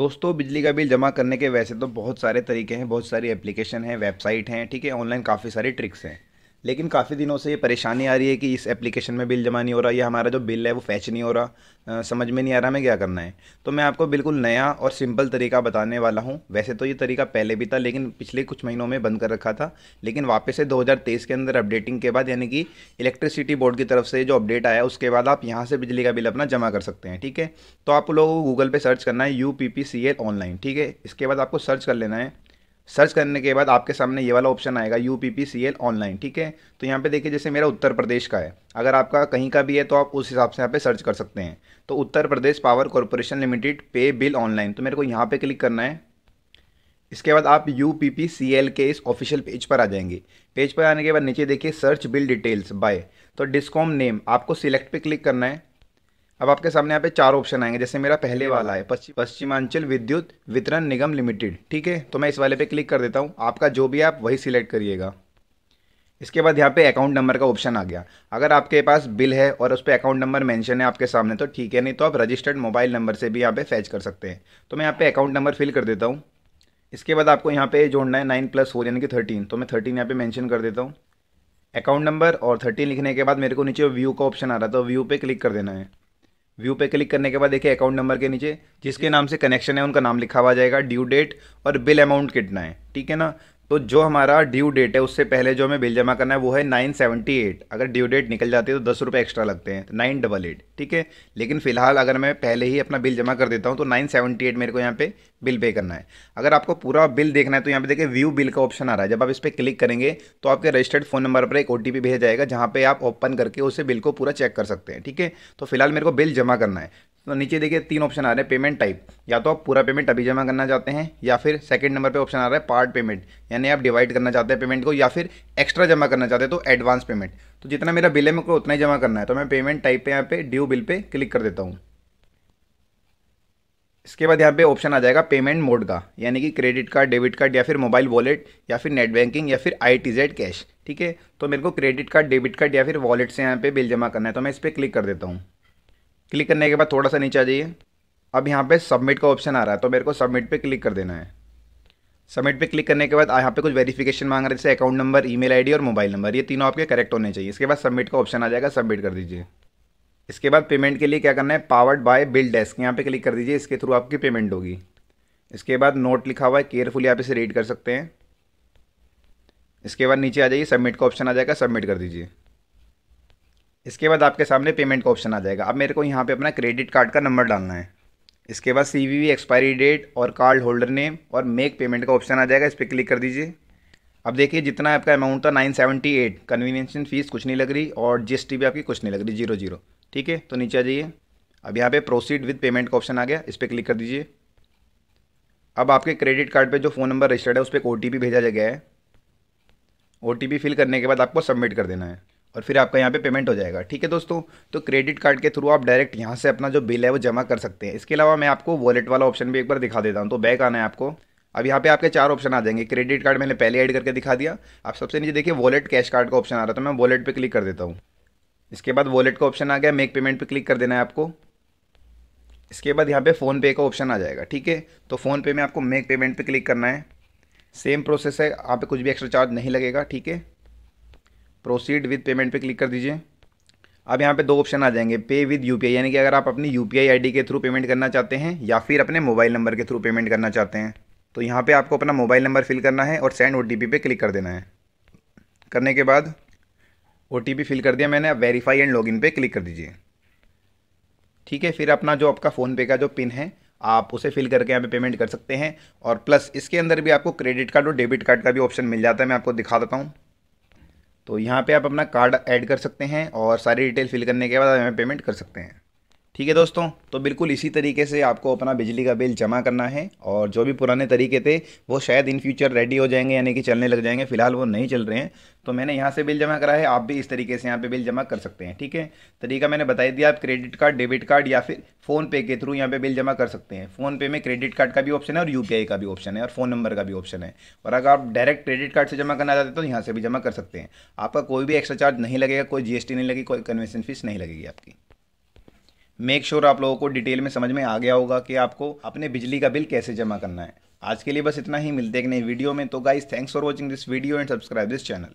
दोस्तों बिजली का बिल जमा करने के वैसे तो बहुत सारे तरीके हैं बहुत सारी एप्लीकेशन हैं वेबसाइट हैं ठीक है ऑनलाइन काफ़ी सारी ट्रिक्स हैं लेकिन काफ़ी दिनों से ये परेशानी आ रही है कि इस एप्लीकेशन में बिल जमा नहीं हो रहा या हमारा जो बिल है वो फैच नहीं हो रहा आ, समझ में नहीं आ रहा मैं क्या करना है तो मैं आपको बिल्कुल नया और सिंपल तरीका बताने वाला हूँ वैसे तो ये तरीका पहले भी था लेकिन पिछले कुछ महीनों में बंद कर रखा था लेकिन वापस से दो के अंदर अपडेटिंग के बाद यानी कि इलेक्ट्रिसिटी बोर्ड की तरफ से जो अपडेट आया उसके बाद आप यहाँ से बिजली का बिल अपना जमा कर सकते हैं ठीक है तो आप लोगों को गूगल पर सर्च करना है U P P C L online ठीक है इसके बाद आपको सर्च कर लेना है सर्च करने के बाद आपके सामने ये वाला ऑप्शन आएगा U P P C L online ठीक है तो यहाँ पे देखिए जैसे मेरा उत्तर प्रदेश का है अगर आपका कहीं का भी है तो आप उस हिसाब से यहाँ पे सर्च कर सकते हैं तो Uttar Pradesh power corporation limited pay bill online तो मेरे को यहाँ पे क्लिक करना है इसके बाद आप U P P C L के इस ऑफिशियल पेज पर आ जाएंगे पेज पर आने के बाद नीचे देखिए सर्च बिल डिटेल्स बाय तो डिस्कॉम नेम आपको सिलेक्ट पर क्लिक करना है अब आपके सामने यहाँ पे चार ऑप्शन आएंगे जैसे मेरा पहले हाँ। वाला है पश्चिम पश्चिमांचल विद्युत वितरण निगम लिमिटेड ठीक है तो मैं इस वाले पे क्लिक कर देता हूँ आपका जो भी आप वही सिलेक्ट करिएगा इसके बाद यहाँ पे अकाउंट नंबर का ऑप्शन आ गया अगर आपके पास बिल है और उस पर अकाउंट नंबर मैंशन है आपके सामने तो ठीक है नहीं तो आप रजिस्टर्ड मोबाइल नंबर से भी यहाँ पर फैच कर सकते हैं तो मैं यहाँ पे अकाउंट नंबर फिल कर देता हूँ इसके बाद आपको यहाँ पे जोड़ना है नाइन प्लस फोर यानी कि थर्टीन तो मैं थर्टीन यहाँ पे मेंशन कर देता हूँ अकाउंट नंबर और थर्टीन लिखने के बाद मेरे को नीचे व्यू का ऑप्शन आ रहा था व्यू तो पे क्लिक कर देना है व्यू पे क्लिक करने के बाद देखिए अकाउंट नंबर के नीचे जिसके नाम से कनेक्शन है उनका नाम लिखा हुआ जाएगा ड्यू डेट और बिल अमाउंट कितना है ठीक है ना तो जो हमारा ड्यू डेट है उससे पहले जो हमें बिल जमा करना है वो है नाइन सेवेंटी एट अगर ड्यू डेट निकल जाती है तो दस रुपये एक्स्ट्रा लगते हैं नाइन डबल एट ठीक है लेकिन फिलहाल अगर मैं पहले ही अपना बिल जमा कर देता हूँ तो नाइन सेवेंटी एट मेरे को यहाँ पे बिल पे करना है अगर आपको पूरा बिल देखना है तो यहाँ पे देखिए व्यू बिल का ऑप्शन आ रहा है जब आप इस पर क्लिक करेंगे तो आपके रजिस्टर्ड फ़ोन नंबर पर एक ओ भेजा जाएगा जहाँ पे आप ओपन करके उसे बिल को पूरा चेक कर सकते हैं ठीक है तो फिलहाल मेरे को बिल जमा करना है तो नीचे देखिए तीन ऑप्शन आ रहे हैं पेमेंट टाइप या तो आप पूरा पेमेंट अभी जमा करना चाहते हैं या फिर सेकंड नंबर पे ऑप्शन आ रहा है पार्ट पेमेंट यानी आप डिवाइड करना चाहते हैं पेमेंट को या फिर एक्स्ट्रा जमा करना चाहते हैं तो एडवांस पेमेंट तो जितना मेरा बिल है मेरे को उतना ही जमा करना है तो मैं पेमेंट टाइप पर यहाँ पे ड्यू बिल पर क्लिक कर देता हूँ इसके बाद यहाँ पे ऑप्शन आ जाएगा पेमेंट मोड का यानी कि क्रेडिट कार्ड डेबिट कार्ड या फिर मोबाइल वॉलेट या फिर नेट बैंकिंग या फिर आई टी जेड कैश ठीक है तो मेरे को क्रेडिट कार्ड डेबिट कार्ड या फिर वॉलेट से यहाँ पे बिल जमा करना है तो मैं इस पर क्लिक कर देता हूँ क्लिक करने के बाद थोड़ा सा नीचे आ जाइए अब यहाँ पे सबमिट का ऑप्शन आ रहा है तो मेरे को सबमिट पे क्लिक कर देना है सबमिट पे क्लिक करने के बाद यहाँ पे कुछ वेरिफिकेशन मांग रहे जैसे अकाउंट नंबर ईमेल आईडी और मोबाइल नंबर ये तीनों आपके करेक्ट होने चाहिए इसके बाद सबमिट का ऑप्शन आ जाएगा सबमिट कर दीजिए इसके बाद पेमेंट के लिए क्या करना है पावर्ड बाय बिल डेस्क यहाँ पे क्लिक कर दीजिए इसके थ्रू आपकी पेमेंट होगी इसके बाद नोट लिखा हुआ है केयरफुली आप इसे रीड कर सकते हैं इसके बाद नीचे आ जाइए सबमिट का ऑप्शन आ जाएगा सबमिट कर दीजिए इसके बाद आपके सामने पेमेंट का ऑप्शन आ जाएगा अब मेरे को यहाँ पे अपना क्रेडिट कार्ड का नंबर डालना है इसके बाद सी वी एक्सपायरी डेट और कार्ड होल्डर नेम और मेक पेमेंट का ऑप्शन आ जाएगा इस पर क्लिक कर दीजिए अब देखिए जितना आपका अमाउंट था nine seventy eight convenience fees कुछ नहीं लग रही और जीएसटी भी आपकी कुछ नहीं लग रही जीरो जीरो ठीक है तो नीचे आ जाइए अब यहाँ पे प्रोसीड विद पेमेंट का ऑप्शन आ गया इस पर क्लिक कर दीजिए अब आपके क्रेडिट कार्ड पर जो फ़ोन नंबर रजिस्टर्ड है उस पर ओ भेजा गया है ओ फिल करने के बाद आपको सबमिट कर देना है और फिर आपका यहाँ पे पेमेंट हो जाएगा ठीक है दोस्तों तो क्रेडिट कार्ड के थ्रू आप डायरेक्ट यहाँ से अपना जो बिल है वो जमा कर सकते हैं इसके अलावा मैं आपको वॉलेट वाला ऑप्शन भी एक बार दिखा देता हूँ तो बैक आना है आपको अब यहाँ पे आपके चार ऑप्शन आ जाएंगे क्रेडिट कार्ड मैंने पहले ऐड करके दिखा दिया आप सबसे नीचे देखिए वॉलेट कैश कार्ड का ऑप्शन आ रहा था मैं वॉलेट पर क्लिक कर देता हूँ इसके बाद वॉलेट का ऑप्शन आ गया मेक पेमेंट पर क्लिक कर देना है आपको इसके बाद यहाँ पे फ़ोन पे का ऑप्शन आ जाएगा ठीक है तो फ़ोन पे में आपको मेक पेमेंट पर क्लिक करना है सेम प्रोसेस है आप पे कुछ भी एक्स्ट्रा चार्ज नहीं लगेगा ठीक है प्रोसीड विद पेमेंट पे क्लिक कर दीजिए अब यहाँ पे दो ऑप्शन आ जाएंगे पे विद यू यानी कि अगर आप अपनी यू पी के थ्रू पेमेंट करना चाहते हैं या फिर अपने मोबाइल नंबर के थ्रू पेमेंट करना चाहते हैं तो यहाँ पे आपको अपना मोबाइल नंबर फिल करना है और सेंड ओ पे क्लिक कर देना है करने के बाद ओ फिल कर दिया मैंने verify and log in click कर दीजिए ठीक है फिर अपना जो आपका फ़ोनपे का जो पिन है आप उसे फिल करके यहाँ पे पेमेंट कर सकते हैं और प्लस इसके अंदर भी आपको क्रेडिट कार्ड और डेबिट कार्ड का भी ऑप्शन मिल जाता है मैं आपको दिखा देता हूँ तो यहाँ पे आप अपना कार्ड ऐड कर सकते हैं और सारी डिटेल फिल करने के बाद आप हमें पेमेंट कर सकते हैं ठीक है दोस्तों तो बिल्कुल इसी तरीके से आपको अपना बिजली का बिल जमा करना है और जो भी पुराने तरीके थे वो शायद इन फ्यूचर रेडी हो जाएंगे यानी कि चलने लग जाएंगे फिलहाल वो नहीं चल रहे हैं तो मैंने यहाँ से बिल जमा करा है आप भी इस तरीके से यहाँ पे बिल जमा कर सकते हैं ठीक है तरीका मैंने बताया दिया आप क्रेडिट कार्ड डेबिट कार्ड या फिर फ़ोनपे के थ्रू यहाँ पर बिल जमा कर सकते हैं फ़ोनपे में क्रेडिट कार्ड का भी ऑप्शन है और यू का भी ऑप्शन है और फ़ोन नंबर का भी ऑप्शन है और अगर आप डायरेक्ट क्रेडिट कार्ड से जमा करना चाहते हैं तो यहाँ से भी जमा कर सकते हैं आपका कोई भी एक्स्ट्रा चार्ज नहीं लगेगा कोई जी नहीं लगेगी कोई कन्वेंशन फीस नहीं लगेगी आपकी मेक श्योर sure आप लोगों को डिटेल में समझ में आ गया होगा कि आपको अपने बिजली का बिल कैसे जमा करना है आज के लिए बस इतना ही मिलते हैं एक नई वीडियो में तो guys thanks for watching this video and subscribe this channel